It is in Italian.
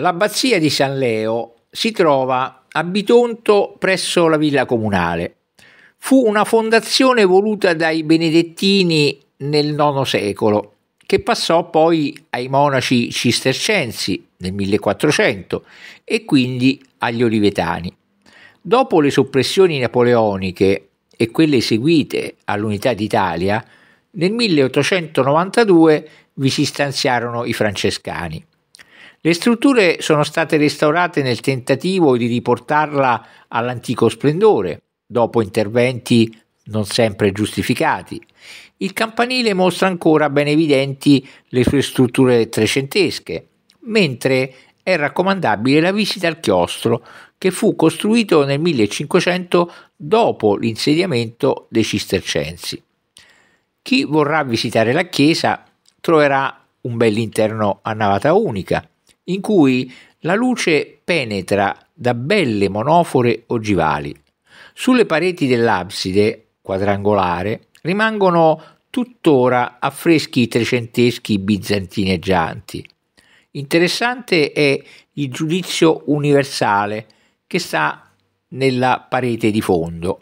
L'abbazia di San Leo si trova a Bitonto presso la villa comunale. Fu una fondazione voluta dai benedettini nel IX secolo, che passò poi ai monaci cistercensi nel 1400 e quindi agli olivetani. Dopo le soppressioni napoleoniche e quelle seguite all'unità d'Italia, nel 1892 vi si stanziarono i francescani. Le strutture sono state restaurate nel tentativo di riportarla all'antico splendore, dopo interventi non sempre giustificati. Il campanile mostra ancora ben evidenti le sue strutture trecentesche, mentre è raccomandabile la visita al chiostro, che fu costruito nel 1500 dopo l'insediamento dei cistercensi. Chi vorrà visitare la chiesa troverà un bell'interno a navata unica, in cui la luce penetra da belle monofore ogivali. Sulle pareti dell'abside quadrangolare rimangono tuttora affreschi trecenteschi bizantineggianti. Interessante è il giudizio universale che sta nella parete di fondo.